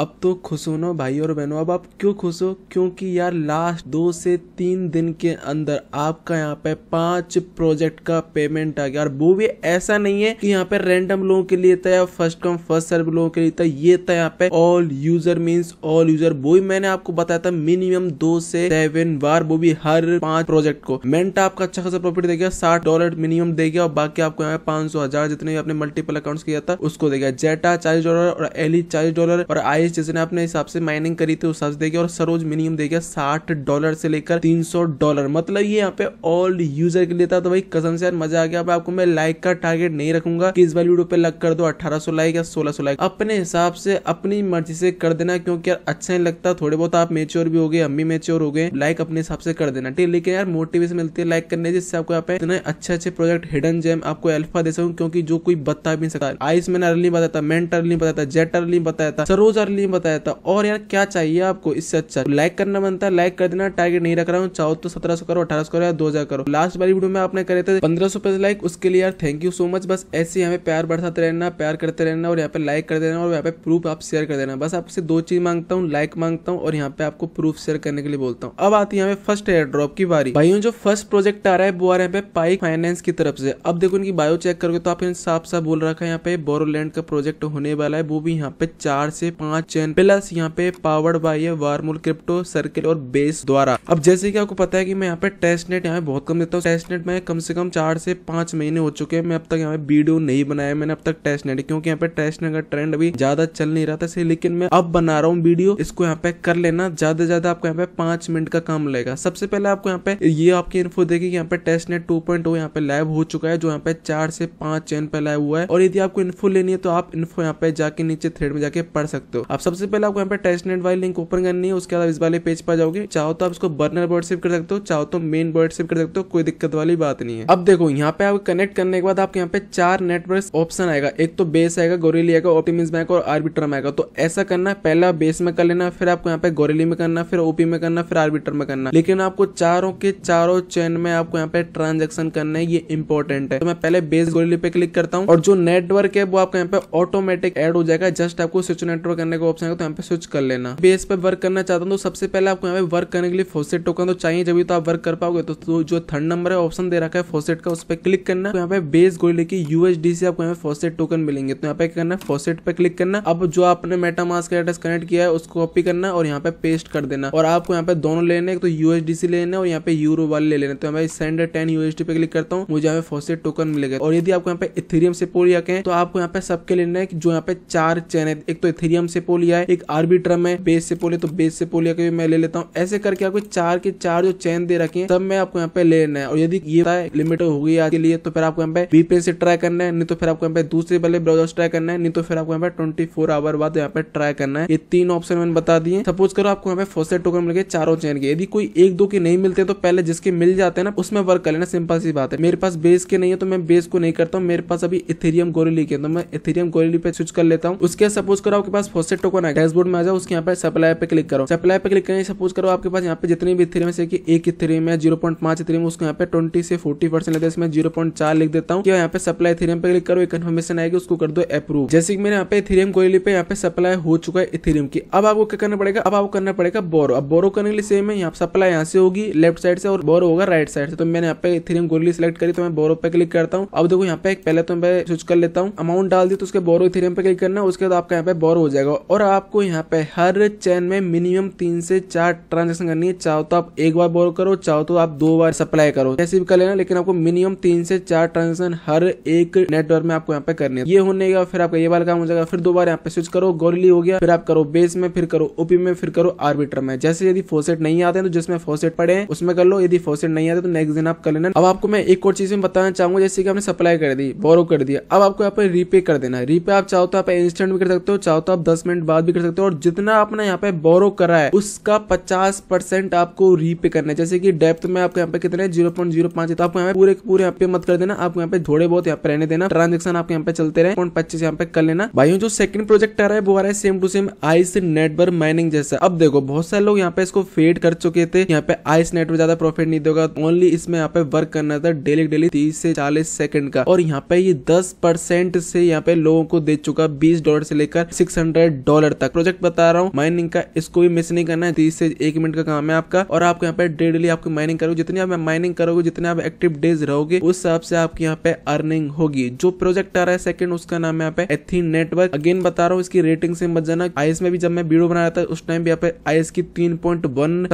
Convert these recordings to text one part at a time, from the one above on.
अब तो खुश हो ना भाई और बहनों अब आप क्यों खुश हो क्योंकि यार लास्ट दो से तीन दिन के अंदर आपका यहाँ पे पांच प्रोजेक्ट का पेमेंट आ गया और वो भी ऐसा नहीं है कि यहाँ पे रैंडम लोगों के लिए था या फर्स्ट कम फर्स्ट सर्व लोगों के लिए था ये था यहाँ पे all user mean all user वो भी मैंने आपको बताया था मिनिमम दो से सेवन बार वो भी हर पांच प्रोजेक्ट को मेंट आपका अच्छा खासा प्रॉफिट देगा साठ डॉलर मिनिमम देगा और बाकी आपको यहाँ पे पांच सौ हजार जितने भी आपने मल्टीपल अकाउंट किया था उसको देगा जेटा चालीस डॉलर और एली चालीस डॉलर और आई प्राइस जिसने अपने हिसाब से माइनिंग करी थी उस दे गया और सरोज मिनिमम देगा साठ डॉलर से लेकर तीन सौ डॉलर मतलब ये यहाँ पे ऑल यूजर के लिए था तो भाई कसम से यार मजा आ गया अब आपको मैं लाइक का टारगेट नहीं रखूंगा कि इस वाली वीडियो पे लग कर दो अठारह लाइक या सोलह लाइक अपने हिसाब से अपनी मर्जी से कर देना क्योंकि यार अच्छा नहीं लगता थोड़े बहुत आप मेच्योर भी हो गए हम भी मेच्योर हो गए लाइक अपने हिसाब से कर देना ठीक लेकिन यार मोटिवेशन मिलती है लाइक करने जिससे आपको यहाँ पे इतने अच्छे अच्छे प्रोजेक्ट हिडन जेम आपको एल्फा दे सकूँ क्योंकि जो कोई बता भी नहीं सकता आइस मैंने अर्ली बताया था मेंटर नहीं बताया था जेट अर्ली बताया था सरोज अर्ली लिए बताया था और यार क्या चाहिए आपको इससे अच्छा लाइक करना बनता है लाइक कर देना टारगेट नहीं रख रहा हूँ चाहो तो सत्रह सौ करो अठारह सौ करो या दो हजार करो लास्ट वाली वीडियो में आपने करे थे पंद्रह सौ लाइक उसके लिए यार थैंक यू सो मच बस ऐसे हमें प्यार बढ़ाते रहना प्यार करते रहना और यहाँ पे लाइक कर देना और यहाँ पे प्रूफ आप शेयर कर देना बस आपसे दो चीज मांगता हूँ लाइक मांगता हूँ और यहाँ पे आपको प्रूफ शेयर करने के लिए बोलता हूँ अब आती है हमें फर्स्ट एयर ड्रॉप की बारी भाइयों जो फर्स्ट प्रोजेक्ट आ रहा है वो आ रहे हैं पाइक फाइनेंस की तरफ से अब देखो इनकी बायो चेक करोगे तो आप साफ साफ बोल रखा है यहाँ पे बोरोलैंड का प्रोजेक्ट होने वाला है वो भी यहाँ पे चार से पांच पांच चैन प्लस यहाँ पे पावर्ड बाई है वार्मूल क्रिप्टो सर्किल और बेस द्वारा अब जैसे कि आपको पता है कि मैं यहाँ पे टेस्ट नेट यहाँ पे बहुत कम देता हूँ टेस्ट नेट में कम से कम चार से पांच महीने हो चुके हैं मैं अब तक यहाँ पे वीडियो नहीं बनाया मैंने अब तक टेस्ट नेट क्योंकि यहाँ पे टेस्ट नेट का ट्रेंड अभी ज्यादा चल नहीं रहा था लेकिन मैं अब बना रहा हूँ वीडियो इसको यहाँ पे कर लेना ज्यादा ज्यादा आपको यहाँ पे पांच मिनट का काम लगेगा सबसे पहले आपको यहाँ पे ये आपकी इन्फो देगी यहाँ पे टेस्ट नेट टू पॉइंट यहाँ पे लाइव हो चुका है जो यहाँ पे चार से पांच चैन पे लाइव हुआ है और यदि आपको इन्फो लेनी है तो आप इन्फो यहाँ पे जाके नीचे थ्रेड में जाके पढ़ सकते हो आप सबसे पहले आपको यहाँ पे टेस्ट नेट वाली लिंक ओपन करनी है उसके बाद इस वाले पेज पर जाओगे चाहो तो आप इसको बर्नर बर्ड सेव कर सकते हो चाहो तो मेन बर्ड सेव कर सकते हो कोई दिक्कत वाली बात नहीं है अब देखो यहाँ पे आप कनेक्ट करने के बाद आपके यहाँ पे चार नेटवर्क ऑप्शन आएगा एक तो बेस आएगा गोरेली आएगा ओप्टीमिस बैंक और आर्बिट्रम आएगा तो ऐसा करना पहले बेस में कर लेना फिर आपको यहाँ पे गोरेली में करना फिर ओपी में करना फिर आर्बिटर में करना लेकिन आपको चारों के चारों चैन में आपको यहाँ पे ट्रांजेक्शन करना है ये इंपॉर्टेंट है तो मैं पहले बेस गोरेली पे क्लिक करता हूँ और जो नेटवर्क है वो आपको यहाँ पे ऑटोमेटिक एड हो जाएगा जस्ट आपको स्विच नेटवर्क करने का ऑप्शन है तो यहाँ पे स्विच कर लेना बेस पे वर्क करना चाहता हूँ तो सबसे पहले आपको यहाँ पे वर्क करने के लिए फोसेट टोकन तो चाहिए जब भी तो आप वर्क कर पाओगे तो जो थर्ड नंबर है ऑप्शन दे रखा है फोसेट का उस पर क्लिक करना यहाँ पे बेस गोली की यूएसडी से आपको यहाँ पे फोसेट टोकन मिलेंगे तो यहाँ पे करना है फोसेट पे क्लिक करना अब जो आपने मेटामास का एड्रेस कनेक्ट किया है उसको कॉपी करना और यहाँ पे पेस्ट कर देना और आपको यहाँ पे दोनों लेने तो यूएसडीसी लेने और यहाँ पे यूरो वाले ले लेने तो यहाँ पे सेंड टेन यूएसडी पे क्लिक करता हूँ मुझे यहाँ पे फोसेट टोकन मिलेगा और यदि आपको यहाँ पे इथेरियम से पोल या तो आपको यहाँ पे सबके लेना है जो यहाँ पे चार चैन है एक तो इथेरियम से सेपोलिया है एक आर्बिट्रम है बेस से पो तो बेस से पो के भी मैं ले लेता हूँ ऐसे करके आपको चार के चार जो चैन दे रखे हैं तब मैं आपको यहाँ पे लेना है और यदि ये लिमिट हो गई आपके लिए तो फिर आपको यहाँ पे वीपीएन से ट्राई करना है नहीं तो फिर आपको यहाँ पे दूसरे वाले ब्राउजर ट्राई करना है नहीं तो फिर आपको यहाँ पे ट्वेंटी आवर बाद यहाँ पे ट्राई करना है ये तीन ऑप्शन मैंने बता दिए सपोज करो आपको यहाँ पे फोसेट टोकन मिल गए चारों चैन के यदि कोई एक दो के नहीं मिलते तो पहले जिसके मिल जाते हैं ना उसमें वर्क कर लेना सिंपल सी बात है मेरे पास बेस के नहीं है तो मैं बेस को नहीं करता हूँ मेरे पास अभी इथेरियम गोरेली के तो मैं इथेरियम गोरेली पे स्विच कर लेता हूँ उसके सपोज करो आपके पास फोसेट टोकन है डैशबोर्ड में आ जाओ उसके यहाँ पर सप्लाई पे क्लिक करो सप्लाई पे क्लिक करें सपोज करो आपके पास यहाँ पे जितने भी में से एक थ्री है जीरो पॉइंट पांच में उसको यहाँ पे ट्वेंटी से फोर्टी परसेंट लेते हैं जीरो पॉइंट चार लिख देता हूँ यहाँ पे सप्लाई इथेरियम पे क्लिक करो एक कन्फर्मेशन आएगी उसको कर दो अप्रूव जैसे कि मेरे यहाँ पे इथेरियम को पे यहाँ पे सप्लाई हो चुका है इथेरियम की अब आपको क्या करना पड़ेगा अब आपको करना पड़ेगा बोरो अब बोरो करने के लिए सेम है सप्लाई यहाँ से होगी लेफ्ट साइड से और बोरो होगा राइट साइड से तो मैंने यहाँ पे इथेरियम गोली सिलेक्ट करी तो मैं बोरो पे क्लिक करता हूँ अब देखो यहाँ पे पहले तो मैं स्विच कर लेता हूँ अमाउंट डाल दी तो उसके बोरो इथेरियम पे क्लिक करना उसके बाद आपका यहाँ पे बोरो हो जाएगा और आपको यहाँ पे हर चैन में मिनिमम तीन से चार ट्रांजेक्शन करनी है चाहो तो आप एक बार बोर करो चाहो तो आप दो बार सप्लाई करो ऐसे भी कर लेना लेकिन आपको मिनिमम तीन से चार ट्रांजेक्शन हर एक नेटवर्क में आपको यहाँ पे करनी है ये होने का फिर आपका ये बार काम हो जाएगा फिर बार यहाँ पे स्विच करो गोरली हो गया फिर आप करो बेस में फिर करो ओपी में फिर करो आर्बिटर में जैसे यदि फोसेट नहीं आते हैं तो जिसमें फोसेट पड़े हैं उसमें कर लो यदि फोसेट नहीं आते तो नेक्स्ट दिन आप कर लेना अब आपको मैं एक और चीज में बताना चाहूंगा जैसे कि आपने सप्लाई कर दी बोरो कर दिया अब आपको यहाँ पे रीपे कर देना रीपे आप चाहो तो आप इंस्टेंट भी कर सकते हो चाहो तो आप दस मिनट परसेंट बात भी कर सकते हो और जितना आपने यहाँ पे बोरो करा है उसका पचास परसेंट आपको रीपे करना है जैसे कि डेप्थ में आपको यहाँ पे कितने जीरो पॉइंट जीरो पांच तो आपको यहाँ पे पूरे पूरे यहाँ पे मत कर देना आपको यहाँ पे थोड़े बहुत यहाँ पे रहने देना ट्रांजेक्शन आपके यहाँ पे चलते रहे पॉइंट पच्चीस यहाँ पे कर लेना भाई जो सेकंड प्रोजेक्ट आ रहा है वो आ रहा है same to same Ice network mining जैसा अब देखो बहुत सारे लोग यहाँ पे इसको फेड कर चुके थे यहाँ पे आइस नेटवर्क ज्यादा प्रॉफिट नहीं देगा ओनली इसमें यहाँ पे वर्क करना था डेली डेली तीस से चालीस सेकंड का और यहाँ पे ये दस परसेंट से यहाँ पे लोगों को दे चुका बीस डॉलर से लेकर सिक्स हंड्रेड डॉलर तक प्रोजेक्ट बता रहा हूँ माइनिंग का इसको भी मिस नहीं करना है तीस से एक मिनट का काम है आपका और आपको यहाँ पे डेली आपकी माइनिंग करोगे जितनी आप माइनिंग करोगे जितने आप एक्टिव डेज रहोगे उस हिसाब से आपकी यहाँ पे अर्निंग होगी जो प्रोजेक्ट आ रहा है सेकंड उसका नाम है यहाँ पे एथीन नेटवर्क अगेन बता रहा हूँ इसकी रेटिंग से मत जाना आईस में भी जब मैं वीडियो बनाया था उस टाइम भी यहाँ पे आई की तीन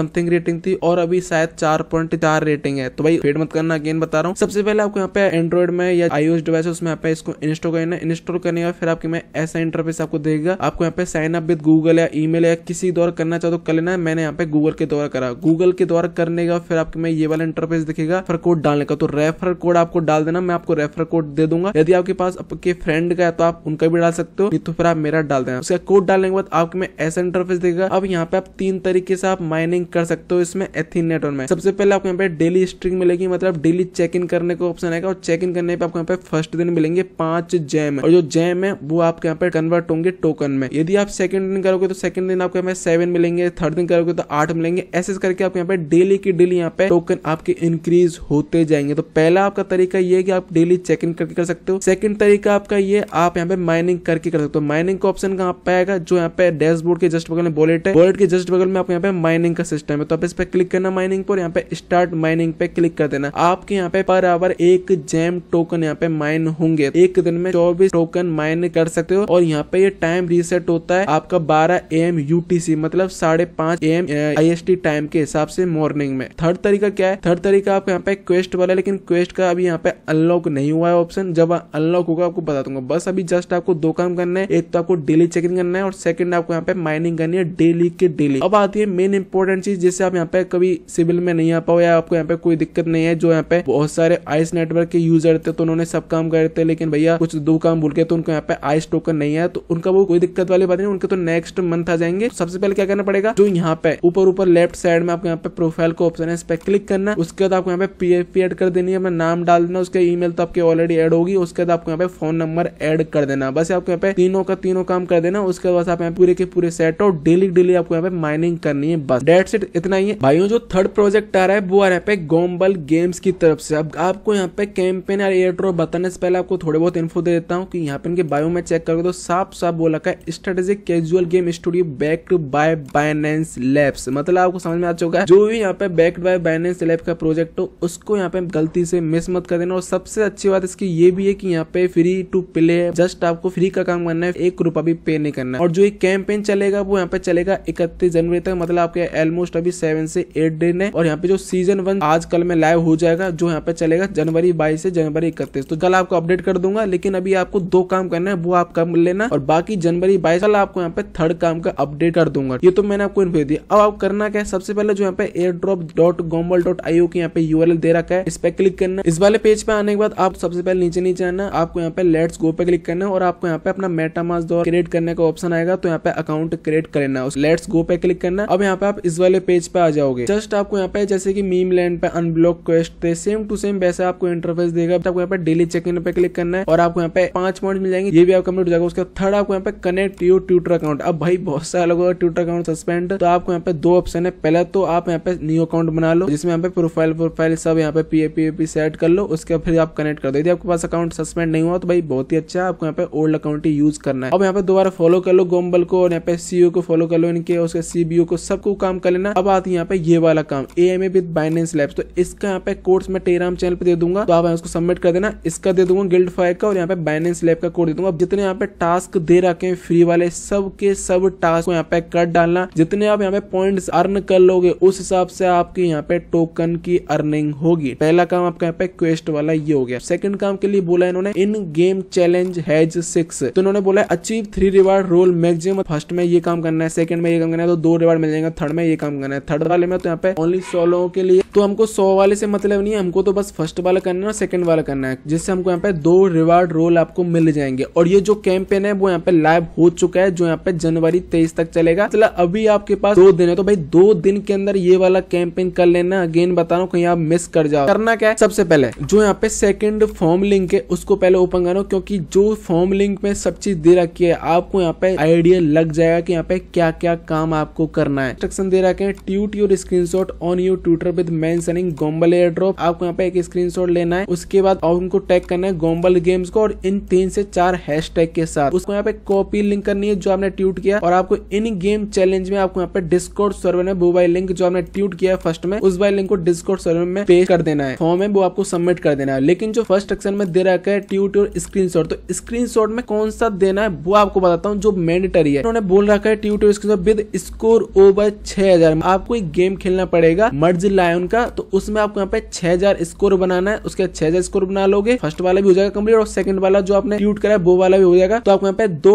समथिंग रेटिंग थी और अभी शायद चार चार रेटिंग है तो भाई फेड मत करना अगेन बता रहा हूँ सबसे पहले आपको यहाँ पे एंड्रॉइड में या आईओएस डिवाइस में यहाँ पे इसको इंस्टॉल करना इंस्टॉल करने का फिर आपके में ऐसा इंटरफेस आपको देगा आपको यहाँ पे साइन अप विद गूगल या ईमेल या किसी द्वारा करना चाहो तो कर लेना है मैंने यहाँ पे गूगल के द्वारा करा गूगल के द्वारा करने का फिर आपके मैं ये वाला इंटरफेस दिखेगा फिर कोड डालने का तो रेफर कोड आपको डाल देना मैं आपको रेफर कोड दे दूंगा यदि आपके पास आपके फ्रेंड का है तो आप उनका भी डाल सकते हो तो फिर आप मेरा डाल देना उसका कोड डालने के बाद आपके में ऐसा इंटरफेस देगा अब यहाँ पे आप तीन तरीके से आप माइनिंग कर सकते हो इसमें एथिन नेटवर्क में सबसे पहले आपको यहाँ पे डेली स्ट्रिंग मिलेगी मतलब डेली चेक इन करने का ऑप्शन आएगा और चेक इन करने पे आपको यहाँ पे फर्स्ट दिन मिलेंगे पांच जैम और जो जैम है वो आपके यहाँ पे कन्वर्ट होंगे टोकन में यदि आप सेकंड दिन करोगे तो सेकंड दिन आपको यहाँ पे सेवन मिलेंगे थर्ड दिन करोगे तो आठ मिलेंगे ऐसे करके आपको यहाँ पे डेली की डेली यहाँ पे टोकन आपके इंक्रीज होते जाएंगे तो पहला आपका तरीका ये कि आप डेली चेक इन करके कर सकते हो सेकंड तरीका आपका ये आप यहाँ पे माइनिंग करके कर सकते हो माइनिंग का ऑप्शन कहाँ पे आएगा जो यहाँ पे डैशबोर्ड के जस्ट बगल में बोलेट है बोलेट के जस्ट बगल में आपको यहाँ पे माइनिंग का सिस्टम है तो आप इस पे क्लिक करना माइनिंग पर यहाँ पे स्टार्ट माइनिंग पे क्लिक कर देना आपके यहाँ पे पर आवर एक जैम टोकन यहाँ पे माइन होंगे एक दिन में चौबीस टोकन माइन कर सकते हो और यहाँ पे ये टाइम रीसेट हो होता है आपका 12 ए एम यूटीसी मतलब साढ़े पांच A M I S T time के हिसाब से मॉर्निंग में थर्ड तरीका क्या है थर्ड तरीका आपको यहाँ पे क्वेस्ट वाला है लेकिन क्वेस्ट का अभी यहाँ पे अनलॉक नहीं हुआ है ऑप्शन जब अनलॉक होगा आपको बता दूंगा बस अभी जस्ट आपको दो काम करना है एक तो आपको डेली चेकिंग करना है और सेकंड आपको यहाँ पे माइनिंग करनी है डेली के डेली अब आती है मेन इंपॉर्टेंट चीज जिससे आप यहाँ पे कभी सिविल में नहीं आ पाओ या आपको यहाँ पे कोई दिक्कत नहीं है जो यहाँ पे बहुत सारे आइस नेटवर्क के यूजर थे तो उन्होंने सब काम करे थे लेकिन भैया कुछ दो काम भूल के तो उनको यहाँ पे आइस टोकन नहीं है तो उनका वो कोई दिक्कत वाली कोई बात नहीं उनके तो नेक्स्ट मंथ आ जाएंगे सबसे पहले क्या करना पड़ेगा जो यहाँ पे ऊपर ऊपर लेफ्ट साइड में आपको यहाँ पे प्रोफाइल को ऑप्शन है इस पर क्लिक करना उसके बाद आपको यहाँ पे पीएफपी एड कर देनी है अपना नाम डाल देना उसके ई तो आपकी ऑलरेडी एड होगी उसके बाद आपको यहाँ पे फोन नंबर एड कर देना बस आपको यहाँ पे तीनों का तीनों काम कर देना उसके बाद आप पूरे के पूरे सेट और डेली डेली आपको यहाँ पे माइनिंग करनी है बस डेट सेट इतना ही है भाइयों जो थर्ड प्रोजेक्ट आ रहा है वो आ रहा है गोम्बल गेम्स की तरफ से अब आपको यहाँ पे कैंपेन और एयर ड्रॉप बताने से पहले आपको थोड़े बहुत इन्फो दे देता हूँ कि यहाँ पे इनके बायो में चेक करोगे तो साफ साफ बोला का स्टड that is a casual game studio backed by Binance labs मतलब आपको समझ में आ चुका है जो भी यहाँ पे बैक्ड बाय बाइनेंस लैब का प्रोजेक्ट हो उसको यहाँ पे गलती से मिस मत कर देना और सबसे अच्छी बात इसकी ये भी है कि यहाँ पे फ्री टू प्ले है जस्ट आपको फ्री का काम करना है एक रुपया भी पे नहीं करना है और जो एक कैंपेन चलेगा वो यहाँ पे चलेगा इकतीस जनवरी तक मतलब आपके ऑलमोस्ट अभी सेवन से एट दिन है और यहाँ पे जो सीजन वन आज कल में लाइव हो जाएगा जो यहाँ पे चलेगा जनवरी बाईस से जनवरी इकतीस तो कल आपको अपडेट कर दूंगा लेकिन अभी आपको दो काम करना है वो आप कर लेना और बाकी जनवरी बाईस कल आपको यहाँ पे थर्ड काम का अपडेट कर दूंगा ये तो मैंने आपको भेज दिया अब आप करना क्या है सबसे पहले जो यहाँ पे airdrop dot Gomble dot IO की यहाँ पे यूआरएल दे रखा है इस पे क्लिक करना इस वाले पेज पे आने के बाद आप सबसे पहले नीचे नीचे आना आपको यहाँ पे लेट्स गो पे क्लिक करना है और आपको यहाँ पे अपना मेटामास दौर क्रिएट करने का ऑप्शन आएगा तो यहाँ पे अकाउंट क्रिएट करना है लेट्स गो पे क्लिक करना अब यहाँ पे आप इस वाले पेज पे आ जाओगे जस्ट आपको यहाँ पे जैसे की मीम लैंड पे अनब्लॉक क्वेस्ट थे सेम टू सेम वैसे आपको इंटरफेस देगा आपको यहाँ पे डेली चेक इन पे क्लिक करना है और आपको यहाँ पे पांच पॉइंट मिल जाएंगे ये भी आपका हो जाएगा उसका थर्ड आपको यहाँ पे connect you your Twitter account अब भाई बहुत सारे लोगों का ट्विटर अकाउंट सस्पेंड तो आपको यहाँ पे दो ऑप्शन है पहले तो आप यहाँ पे न्यू अकाउंट बना लो जिसमें यहाँ पे प्रोफाइल प्रोफाइल सब यहाँ पे पीए पीएपी सेट कर लो उसके बाद फिर आप कनेक्ट कर दो यदि आपके पास अकाउंट सस्पेंड नहीं हुआ तो भाई बहुत ही अच्छा आपको यहाँ पे ओल्ड अकाउंट ही यूज करना है अब यहाँ पे दोबारा फॉलो कर लो गोम्बल को और यहाँ पे सीओ को फॉलो कर लो इनके उसके सीबीओ को सबको काम कर लेना अब आती है यहाँ पे ये वाला काम A M A with Binance lab तो इसका यहाँ पे कोर्स मैं टेराम चैनल पे दे दूंगा तो आप उसको सबमिट कर देना इसका दे दूंगा गिल्ड फाइव का और यहाँ पे बाइनेंस लैब का कोड दे दूंगा जितने यहाँ पे टास्क दे रखे हैं फ्री वाले वाले सब के सब टास्क को यहाँ पे कट डालना जितने आप यहाँ पे पॉइंट अर्न कर लोगे उस हिसाब से आपकी यहाँ पे टोकन की अर्निंग होगी पहला काम आपका यहाँ पे क्वेस्ट वाला ये हो गया सेकंड काम के लिए बोला इन्होंने in game challenge has six तो इन्होंने बोला achieve three reward role maximum first में ये काम करना है सेकंड में ये काम करना है तो दो रिवार्ड मिल जाएगा थर्ड में ये काम करना है थर्ड वाले में तो यहाँ पे ओनली सौ लोगों के लिए तो हमको सौ वाले से मतलब नहीं है हमको तो बस फर्स्ट वाला करना है और सेकंड वाला करना है जिससे हमको यहाँ पे दो रिवार्ड रोल आपको मिल जाएंगे और ये जो कैंपेन है वो यहाँ पे लाइव हो चुका है जो यहाँ पे जनवरी तेईस तक चलेगा चला मतलब अभी आपके पास दो दिन है तो भाई दो दिन के अंदर ये वाला कैंपेन कर लेना अगेन बता रहा हूँ कहीं आप मिस कर जाओ करना क्या है सबसे पहले जो यहाँ पे सेकंड फॉर्म लिंक है उसको पहले ओपन करो क्योंकि जो फॉर्म लिंक में सब चीज दे रखी है आपको यहाँ पे आइडिया लग जाएगा की यहाँ पे क्या क्या काम आपको करना है इंस्ट्रक्शन दे रखे tweet your screen on your Twitter with mentioning Gomble airdrop आपको यहाँ पे एक स्क्रीनशॉट लेना है उसके बाद उनको टैग करना है गोम्बल गेम्स को और इन तीन से चार हैशटैग के साथ उसको यहाँ पे कॉपी लिंक करनी है जो आपने ट्यूट किया और आपको इन गेम चैलेंज में आपको यहाँ पे डिस्कोर्ट सर्वर में वो लिंक जो आपने ट्यूट किया है फर्स्ट में उस वाई लिंक को डिस्कोर्ट सर्वर में पे कर देना है फॉर्म है वो आपको सबमिट कर देना है लेकिन जो फर्स्ट एक्शन में दे रखा है ट्यूट और स्क्रीन तो स्क्रीन में कौन सा देना है वो आपको बताता हूँ जो मैंडेटरी है उन्होंने बोल रखा है ट्यूट और स्क्रीन विद स्कोर ओवर छह आपको एक गेम खेलना पड़ेगा मर्ज लाइन का का तो उसमें आपको यहाँ पे 6000 स्कोर बनाना है उसके 6000 स्कोर बना लोगे फर्स्ट वाला भी हो जाएगा कंप्लीट और सेकंड वाला जो आपने ट्यूट करा है वो वाला भी हो जाएगा तो आपको यहाँ पे दो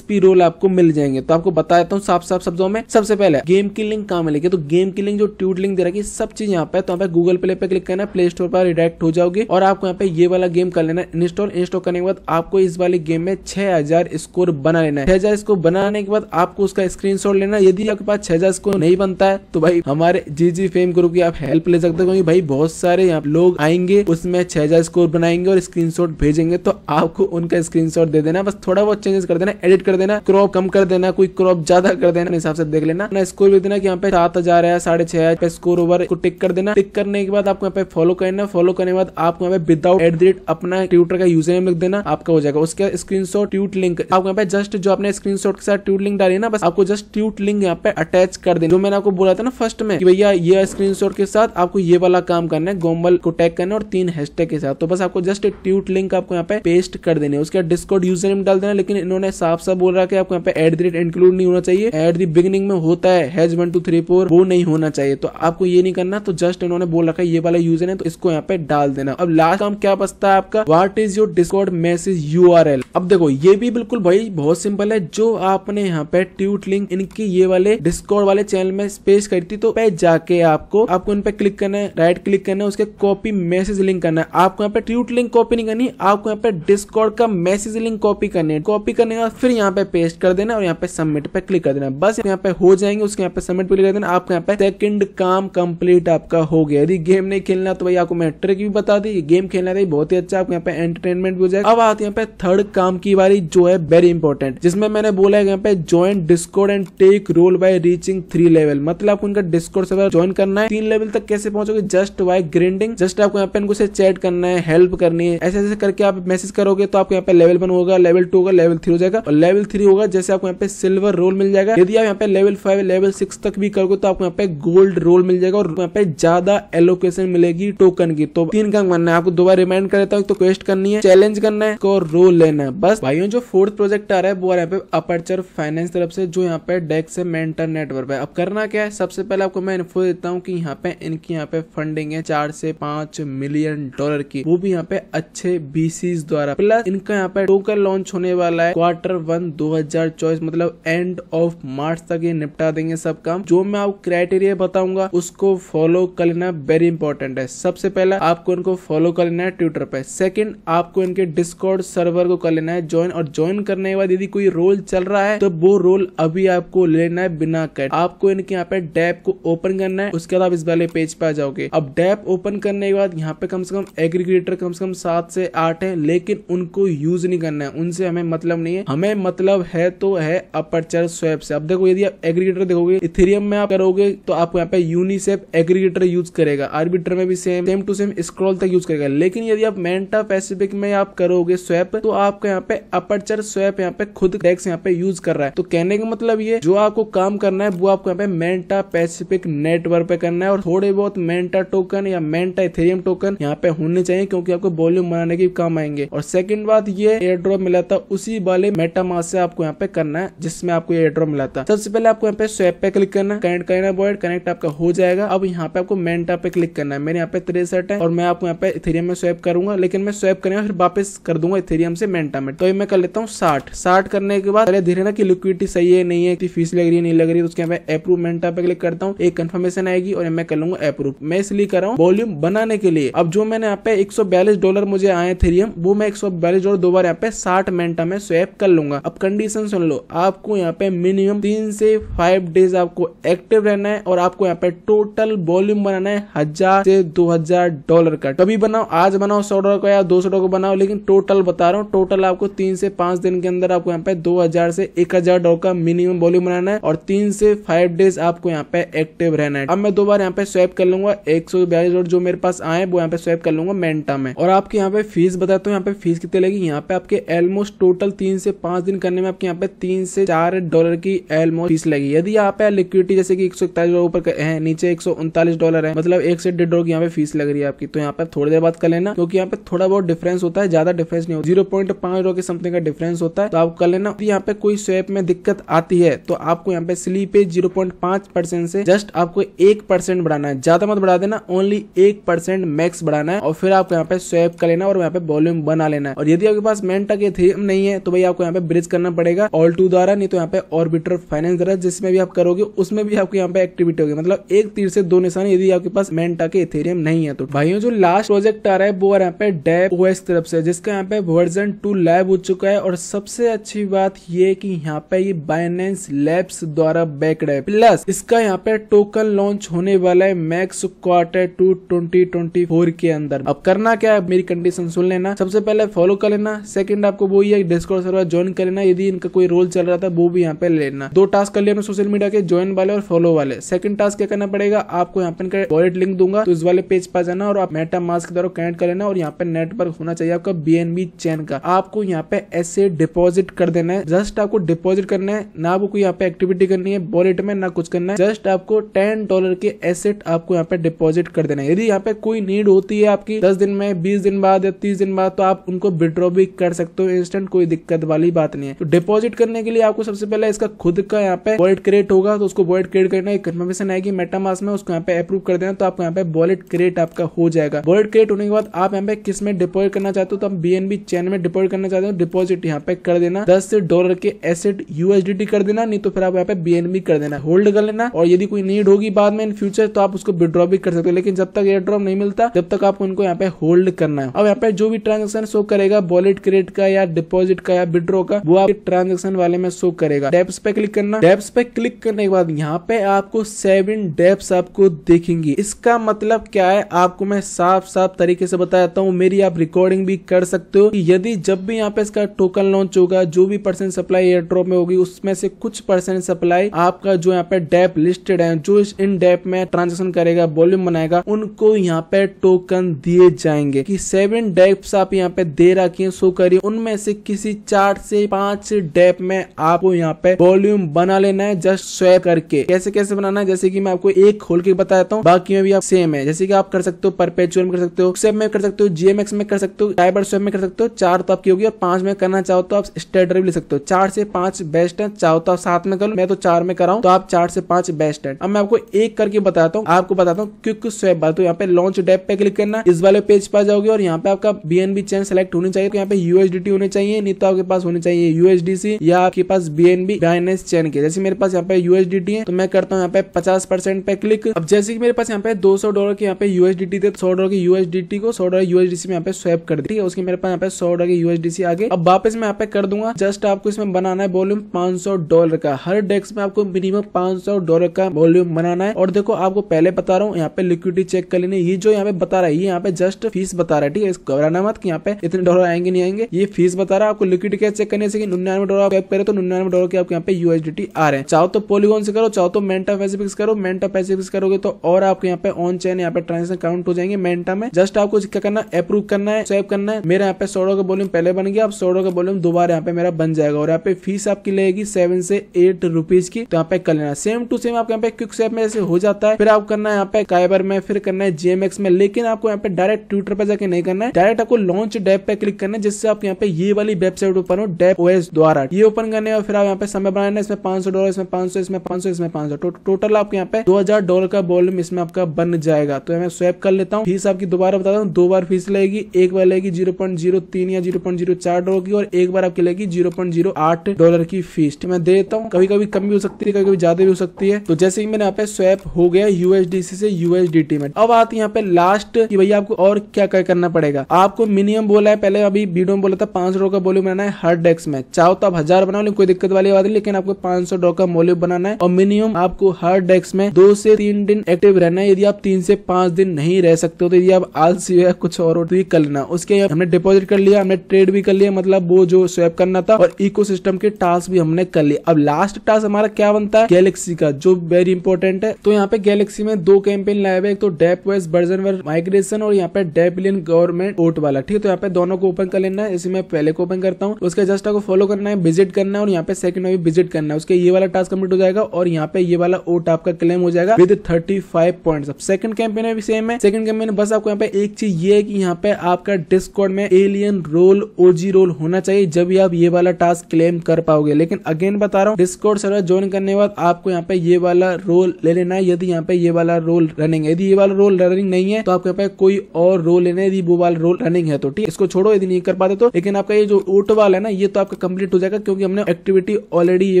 ई रोल आपको मिल जाएंगे तो आपको बता देता हूँ साफ साफ शब्दों में सबसे पहले गेम की लिंक कहा मिलेगी तो गेम की लिंक जो ट्यूट लिंक दे रखी सब चीज यहाँ पे तो यहाँ पे गूगल प्ले पे क्लिक करना प्ले स्टोर पर रिडायरेक्ट हो जाओगे और आपको यहाँ पे ये वाला गेम कर लेना इंस्टॉल इंस्टॉल करने के बाद आपको इस वाले गेम में छह स्कोर बना लेना छह हजार स्कोर बनाने के बाद आपको उसका स्क्रीन लेना यदि आपके पास छह स्कोर नहीं बनता है तो भाई हमारे जी जी फेम ग्रुप की आप है हेल्प ले सकते हो क्योंकि भाई बहुत सारे यहाँ लोग आएंगे उसमें छह हजार स्कोर बनाएंगे और स्क्रीन भेजेंगे तो आपको उनका स्क्रीन दे देना बस थोड़ा बहुत चेंजेस कर देना एडिट कर देना क्रॉप कम कर देना कोई क्रॉप ज्यादा कर देना हिसाब से देख लेना अपना स्कोर भी देना की यहाँ पे सात हजार है साढ़े छह हजार स्कोर ओवर को टिक कर देना टिक करने के बाद आपको यहाँ पे फॉलो करना फॉलो करने के बाद आपको यहाँ पे विदाउट एट द रेट अपना ट्विटर का यूजर नेम लिख देना आपका हो जाएगा उसके स्क्रीन शॉट ट्यूट लिंक आपको यहाँ पे जस्ट जो आपने स्क्रीन के साथ ट्यूट लिंक डाली ना बस आपको जस्ट ट्यूट लिंक यहाँ पे अटैच कर देना जो मैंने आपको बोला था ना फर्स्ट में भैया ये स्क्रीन के साथ साथ आपको ये वाला काम करना है गोम्बल को टैग करना और तीन हैशटैग के साथ तो बस आपको जस्ट ट्यूट लिंक आपको यहाँ पे पेस्ट कर देने उसके बाद डिस्कॉर्ड यूजर नेम डाल देना लेकिन इन्होंने साफ साफ बोल रहा है आपको यहाँ पे एट द रेट इंक्लूड नहीं होना चाहिए एट दी बिगनिंग में होता है hash one two three four वो नहीं होना चाहिए तो आपको ये नहीं करना तो जस्ट इन्होंने बोल रखा है ये वाला यूजर है तो इसको यहाँ पे डाल देना अब लास्ट काम क्या बचता है आपका what is your Discord message you अब देखो ये भी बिल्कुल भाई बहुत सिंपल है जो आपने यहाँ पे ट्यूट लिंक इनकी ये वाले डिस्कॉर्ड वाले चैनल में स्पेस करती तो पे जाके आपको आपको इन पे पे क्लिक करना है राइट क्लिक करना है उसके कॉपी मैसेज लिंक करना है आपको यहाँ पे ट्यूट लिंक कॉपी नहीं करनी आपको यहाँ पे डिस्कॉर्ड का मैसेज लिंक कॉपी करनी है कॉपी करने का फिर यहाँ पे पेस्ट कर देना और यहाँ पे सबमिट पे क्लिक कर देना बस यहाँ पे हो जाएंगे उसके यहाँ पे सबमिट पे क्लिक कर देना आपको यहाँ पे सेकंड काम कंप्लीट आपका हो गया यदि गेम नहीं खेलना तो भाई आपको मैं ट्रिक भी बता दी गेम खेलना था बहुत ही अच्छा आपको यहाँ पे एंटरटेनमेंट भी हो जाएगा अब आते यहाँ पे थर्ड काम की बारी जो है वेरी इंपॉर्टेंट जिसमें मैंने बोला है यहाँ पे join Discord and take role by reaching three level मतलब आपको इनका डिस्कॉर्ड सर्वर ज्वाइन करना है तीन लेवल तक तक कैसे पहुंचोगे जस्ट वाई ग्रिंडिंग जस्ट आपको यहाँ पे इनको से चैट करना है हेल्प करनी है ऐसे ऐसे करके आप मैसेज करोगे तो आपको यहाँ पे लेवल वन होगा लेवल टू होगा लेवल थ्री हो जाएगा और लेवल थ्री होगा जैसे आपको यहाँ पे सिल्वर रोल मिल जाएगा यदि आप यहाँ पे लेवल फाइव लेवल सिक्स तक भी करोगे तो आपको यहाँ पे गोल्ड रोल मिल जाएगा और यहाँ पे ज्यादा एलोकेशन मिलेगी टोकन की तो तीन काम करना है आपको दोबारा रिमाइंड कर देता हूँ तो क्वेस्ट करनी है चैलेंज करना है और रोल लेना है बस भाइयों जो फोर्थ प्रोजेक्ट आ रहा है वो यहाँ पे अपर्चर फाइनेंस तरफ से जो यहाँ पे डेक्स है मेंटर नेटवर्क है अब करना क्या है सबसे पहले आपको मैं इन्फो देता हूँ कि यहाँ पे इनकी यहाँ पे फंडिंग है चार से पांच मिलियन डॉलर की वो भी यहाँ पे अच्छे बीसीज द्वारा प्लस इनका यहाँ पे टोकन लॉन्च होने वाला है क्वार्टर वन दो मतलब एंड ऑफ मार्च तक ये निपटा देंगे सब काम जो मैं आप क्राइटेरिया बताऊंगा उसको फॉलो कर लेना वेरी इंपॉर्टेंट है सबसे पहला आपको इनको फॉलो कर लेना है ट्विटर पे सेकंड आपको इनके डिस्कॉर्ड सर्वर को कर लेना है ज्वाइन और ज्वाइन करने के बाद यदि कोई रोल चल रहा है तो वो रोल अभी आपको लेना है बिना कट आपको इनके यहाँ पे डैप को ओपन करना है उसके बाद आप इस वाले पे पेज पे आ जाओगे अब डेप ओपन करने के बाद यहाँ पे कम से कम एग्रीगेटर कम से कम सात से आठ है लेकिन उनको यूज नहीं करना है उनसे हमें मतलब नहीं है हमें मतलब है तो है अपरचर स्वेप से अब देखो यदि आप एग्रीगेटर देखोगे इथेरियम में आप करोगे तो आपको यहाँ पे यूनिसेप एग्रीगेटर यूज करेगा आर्बिटर में भी same same to same Scroll तक यूज करेगा लेकिन यदि आप मेंटा पैसिफिक में आप करोगे स्वैप तो आपको यहाँ पे अपरचर स्वैप यहाँ पे खुद टैक्स यहाँ पे यूज कर रहा है तो कहने का मतलब ये जो आपको काम करना है वो आपको यहाँ पे मेंटा पैसिफिक नेटवर्क पे करना है और थोड़े थोड़े बहुत मेंटा टोकन या मेंटा इथेरियम टोकन यहाँ पे होने चाहिए क्योंकि आपको वॉल्यूम बनाने के काम आएंगे और सेकंड बात ये एयर ड्रॉप मिला था उसी वाले मेटामास से आपको यहाँ पे करना है जिसमें आपको एयर ड्रॉप मिला था सबसे पहले आपको यहाँ पे स्वेप पे क्लिक करना है कनेक्ट करना बॉइड कनेक्ट आपका हो जाएगा अब यहाँ पे आपको मेंटा पे क्लिक करना है मेरे यहाँ पे तिरसठ है और मैं आपको यहाँ पे इथेरियम में स्वेप करूंगा लेकिन मैं स्वेप करेंगे फिर वापस कर दूंगा इथेरियम से मेंटा में तो मैं कर लेता हूँ साठ साठ करने के बाद पहले धीरे ना कि लिक्विडिटी सही है नहीं है फीस लग रही है नहीं लग रही है तो उसके यहाँ पे अप्रूव मेंटा पे क्लिक करता हूँ एक कंफर्मेशन आएगी और मैं कर लूंगा अप्रूव मैं इसलिए कर रहा हूँ वॉल्यूम बनाने के लिए अब जो मैंने यहाँ पे एक डॉलर मुझे आए थेरियम वो मैं एक डॉलर दोबारा यहाँ पे साठ मिनट में स्वैप कर लूंगा अब कंडीशन सुन लो आपको यहाँ पे मिनिमम तीन से फाइव डेज आपको एक्टिव रहना है और आपको यहाँ पे टोटल वॉल्यूम बनाना है हजार से दो हजार डॉलर का कभी बनाओ आज बनाओ सौ डॉलर का या दो सौ डॉलर का बनाओ लेकिन टोटल बता रहा हूँ टोटल आपको तीन से पांच दिन के अंदर आपको यहाँ पे दो हजार से एक हजार डॉलर का मिनिमम वॉल्यूम बनाना है और तीन से फाइव डेज आपको यहाँ पे एक्टिव रहना है अब मैं दो बार यहाँ पे स्वैप कर लूंगा एक सौ बयालीस डॉलर जो मेरे पास आए वो यहाँ पे स्वैप कर लूंगा मेंटा में और आपके यहाँ पे फीस बताते हैं यहाँ पे फीस कितनी लगी यहाँ पे आपके एलमोस्ट टोटल तीन से पांच दिन करने में आपके यहाँ पे तीन से चार डॉलर की एलमोस्ट फीस लगी यदि यहाँ पे लिक्विडिटी जैसे की एक सौ इकतालीस डॉलर ऊपर है नीचे एक सौ उनतालीस डॉलर है मतलब एक से डेढ़ डॉलर की यहाँ पे फीस लग रही है आपकी तो यहाँ पे थोड़ी देर बात कर लेना क्योंकि यहाँ पे थोड़ा बहुत डिफरेंस होता है ज्यादा डिफरेंस नहीं होता जीरो पॉइंट पांच डॉलर के समथिंग का डिफरेंस होता है तो आप कर लेना यहाँ पे कोई स्वैप में दिक्कत आती है तो आपको यहाँ पे स्लीपेज जीरो पॉइंट पांच परसेंट से जस्ट आपको एक परसेंट बढ़ाना है करना है ज्यादा मत बढ़ा देना ओनली एक परसेंट मैक्स बढ़ाना है और फिर आपको यहाँ पे स्वैप कर लेना और यहाँ पे वॉल्यूम बना लेना है और यदि आपके पास मेंटा के थीम नहीं है तो भाई आपको यहाँ पे ब्रिज करना पड़ेगा ऑल टू द्वारा नहीं तो यहाँ पे ऑर्बिटर फाइनेंस द्वारा जिसमें भी आप करोगे उसमें भी आपको यहाँ पे एक्टिविटी होगी मतलब एक तीर से दो निशान यदि आपके पास मेंटा के इथेरियम नहीं है तो भाइयों जो लास्ट प्रोजेक्ट आ रहा है वो यहाँ पे डेप ओएस तरफ से जिसका यहाँ पे वर्जन टू लैब हो चुका है और सबसे अच्छी बात ये कि यहाँ पे ये बाइनेंस लैब्स द्वारा बैकड है प्लस इसका यहाँ पे टोकन लॉन्च होने वाला है max quarter two twenty twenty four के अंदर अब करना क्या है मेरी कंडीशन सुन लेना सबसे पहले फॉलो कर लेना सेकंड आपको वो ही डिस्कॉर्ड सर्वर ज्वाइन कर लेना यदि इनका कोई रोल चल रहा था वो भी यहाँ पे लेना दो टास्क कर लेना सोशल मीडिया के ज्वाइन वाले और फॉलो वाले सेकंड टास्क क्या करना पड़ेगा आपको यहाँ पे वॉलेट लिंक दूंगा तो इस वाले पेज पर जाना और आप मेटा मास्क के द्वारा कनेक्ट कर लेना और यहाँ पे नेटवर्क होना चाहिए आपका बी चैन का आपको यहाँ पे ऐसे डिपोजिट कर देना है जस्ट आपको डिपोजिट करना है ना आपको यहाँ पे एक्टिविटी करनी है वॉलेट में ना कुछ करना है जस्ट आपको टेन डॉलर के एसेट आपको यहाँ पे डिपॉजिट कर देना है यदि यहाँ पे कोई नीड होती है आपकी दस दिन में बीस दिन बाद या तीस दिन बाद तो आप उनको विड्रॉ भी कर सकते हो इंस्टेंट कोई दिक्कत वाली बात नहीं है तो डिपॉजिट करने के लिए आपको सबसे पहले इसका खुद का यहाँ पे वॉलेट क्रिएट होगा तो उसको वॉलेट क्रिएट करना एक कन्फर्मेशन आएगी मेटामास में उसको यहाँ पे अप्रूव कर देना तो आपको यहाँ पे वॉलेट क्रिएट आपका हो जाएगा वॉलेट क्रिएट होने के बाद आप यहाँ पे किस में डिपॉजिट करना चाहते हो तो आप बीएनबी चैन में डिपॉजिट करना चाहते हो डिपॉजिट यहाँ पे कर देना दस डॉलर के एसेट यूएसडी कर देना नहीं तो फिर आप यहाँ पे बीएनबी कर देना होल्ड कर लेना और यदि कोई नीड होगी बाद में इन फ्यूचर तो आप उसको विड्रॉ भी कर सकते हो लेकिन जब तक एयर ड्रॉप नहीं मिलता जब तक आपको उनको यहाँ पे होल्ड करना है अब यहाँ पे जो भी ट्रांजेक्शन शो करेगा वॉलेट क्रिएट का या डिपोजिट का या विड्रॉ का वो आपके ट्रांजेक्शन वाले में शो करेगा डेप्स पे क्लिक करना डेप्स पे क्लिक करने के बाद यहाँ पे आपको सेवन डेप्स आपको देखेंगी इसका मतलब क्या है आपको मैं साफ साफ तरीके से बताता हूँ मेरी आप रिकॉर्डिंग भी कर सकते हो यदि जब भी यहाँ पे इसका टोकन लॉन्च होगा जो भी परसेंट सप्लाई एयर ड्रॉप में होगी उसमें से कुछ परसेंट सप्लाई आपका जो यहाँ पे डेप लिस्टेड है जो इन डेप में ट्रांजेक्शन ओपन करेगा वॉल्यूम बनाएगा उनको यहाँ पे टोकन दिए जाएंगे कि सेवन डेप्स आप यहाँ पे दे रखी शो करिए उनमें से किसी चार से पांच डेप में आपको यहाँ पे वॉल्यूम बना लेना है जस्ट स्वैप करके कैसे कैसे बनाना है जैसे की मैं आपको एक खोल के बता देता हूँ बाकी में भी आप सेम है जैसे की आप कर सकते हो परपेचुअल में कर सकते हो सेप में कर सकते हो जीएमएक्स में कर सकते हो साइबर स्वेप में कर सकते हो चार तो आपकी होगी और पांच में करना चाहो तो आप स्टेडर भी ले सकते हो चार से पांच बेस्ट है चाहो तो आप सात में करो मैं तो चार में कराऊ तो आप चार से पांच बेस्ट है अब मैं आपको एक करके बताता हूँ आपको बताता हूँ क्विक स्वैप बात तो यहाँ पे लॉन्च डेप पे क्लिक करना इस वाले पेज पर जाओगे और यहाँ पे आपका बीएनबी चैन सेलेक्ट होनी चाहिए तो यहाँ पे यूएसडी होने चाहिए नहीं तो आपके पास होने चाहिए यूएसडीसी या आपके पास बीएनबी बाइनेंस चैन के जैसे मेरे पास यहाँ पे यूएसडी है तो मैं करता हूँ यहाँ पे पचास पे क्लिक अब जैसे कि मेरे पास यहाँ पे दो सौ डॉलर के यहाँ पे यूएसडी थे सौ डॉलर के यूएसडी को सौ डॉलर यूएसडी में यहाँ पे स्वैप कर दी उसके मेरे पास यहाँ पे सौ डॉलर यूएसडी आगे अब वापस मैं यहाँ पे कर दूंगा जस्ट आपको इसमें बनाना है वॉल्यूम पांच डॉलर का हर डेस्क में आपको मिनिमम पांच डॉलर का वॉल्यूम बनाना है और देखो आपको पहले पहले बता रहा हूँ यहाँ पे लिक्विडिटी चेक कर लेने ये जो यहाँ पे बता रहा है ये यहाँ पे जस्ट फीस बता रहा है ठीक है घबराना मत कि यहाँ पे इतने डॉलर आएंगे नहीं आएंगे ये फीस बता रहा है आपको लिक्विड कैसे चेक करने से नुनानवे डॉलर आप करें तो नुनानवे डॉलर के आपके यहाँ पे यूएसडीटी आ रहे हैं चाहो तो पोलिगोन से करो चाहो तो मेंटा पैसिफिक्स करो मेंटा पैसिफिक्स करोगे तो और आपके यहाँ पे ऑन चैन यहाँ पे ट्रांजेक्शन काउंट हो जाएंगे मेंटा में जस्ट आपको क्या करना है अप्रूव करना है सेव करना है मेरे यहाँ पे सोडो का वॉल्यूम पहले बन गया आप सोडो का वॉल्यूम दोबारा यहाँ पे मेरा बन जाएगा और यहाँ पे फीस आपकी लगेगी सेवन से एट रुपीज की तो यहाँ पे कर लेना सेम टू सेम आपके यहाँ पे क्विक सेप में ऐसे हो जाता है फिर आप करना है यहाँ पे काइबर में फिर करना है जेएमएक्स में लेकिन आपको यहाँ पे डायरेक्ट ट्विटर पर जाके नहीं करना है डायरेक्ट आपको लॉन्च डेप पे क्लिक करना है जिससे आप यहाँ पे ये वाली वेबसाइट ओपन हो डेप ओएस द्वारा ये ओपन करने और फिर आप यहाँ पे समय बनाना इसमें पांच डॉलर इसमें पांच इसमें पांच इसमें पांच टोटल तो आपके यहाँ पे दो डॉलर का वॉल्यूम इसमें आपका बन जाएगा तो मैं स्वैप कर लेता हूँ फीस आपकी दोबारा बताता हूँ दो बार फीस लगेगी एक बार लगेगी जीरो पॉइंट जीरो तीन या जीरो पॉइंट जीरो चार डॉलर की और एक बार आपकी लगेगी जीरो पॉइंट जीरो आठ डॉलर की फीस तो मैं दे देता हूँ कभी कभी कम भी हो सकती है कभी कभी ज्यादा भी हो सकती है तो जैसे ही मैंने यहाँ पे स्वैप हो गया यूएस यूएसडीसी से यूएसडीटी में अब आते यहाँ पे लास्ट कि भैया आपको और क्या क्या करना पड़ेगा आपको मिनिमम बोला है पहले अभी वीडियो में बोला था पांच सौ का वॉल्यूम बनाना है हर डेस्क में चाहो तो आप हजार बनाओ लेकिन कोई दिक्कत वाली बात नहीं लेकिन आपको पांच सौ का वॉल्यूम बनाना है और मिनिमम आपको हर डेस्क में दो से तीन दिन एक्टिव रहना है यदि आप तीन से पांच दिन नहीं रह सकते हो तो यदि आप आलसी या कुछ और तो कर लेना उसके हमने डिपोजिट कर लिया हमने ट्रेड भी कर लिया मतलब वो जो स्वेप करना था और इको के टास्क भी हमने कर लिया अब लास्ट टास्क हमारा क्या बनता है गैलेक्सी का जो वेरी इंपॉर्टेंट है तो यहाँ पे गैलेक्सी में दो कैंपेन लाया हुआ है एक तो डेप वाइज वर्जन वर माइग्रेशन और यहाँ पे डेपलिन गवर्नमेंट ओट वाला ठीक है तो यहाँ पे दोनों को ओपन कर लेना है इसे मैं पहले को ओपन करता हूँ उसके जस्ट आपको फॉलो करना है विजिट करना है और यहाँ पे सेकंड में भी विजिट करना है उसके ये वाला टास्क कम्प्लीट हो जाएगा और यहाँ पे ये वाला ओट आपका क्लेम हो जाएगा with thirty five point second campaign में भी सेम है सेकंड कैंपेन बस आपको यहाँ पे एक चीज ये है कि यहाँ पे आपका डिस्कॉर्ड में एलियन रोल ओजी रोल होना चाहिए जब भी आप ये वाला टास्क क्लेम कर पाओगे लेकिन अगेन बता रहा हूँ डिस्कॉर्ड सर्वर ज्वाइन करने के बाद आपको यहाँ पे ये वाला रोल ले लेना है यदि यहाँ पे ये वाला रोल रनिंग यदि ये वाला रोल रनिंग नहीं है तो आपके पास कोई और रोल लेना यदि वो वाला रोल रनिंग है तो ठीक इसको छोड़ो यदि नहीं कर पाते तो लेकिन आपका ये जो ओट वाला है ना ये तो आपका कंप्लीट हो जाएगा क्योंकि हमने एक्टिविटी ऑलरेडी ये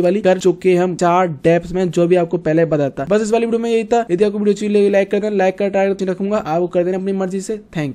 वाली कर चुके हैं हम चार डेप्स में जो भी आपको पहले बताता बस इस वाली वीडियो में यही था यदि आपको वीडियो अच्छी लगी लाइक कर देना लाइक कर टारगेट रखूंगा आपको कर देना अपनी मर्जी से थैंक यू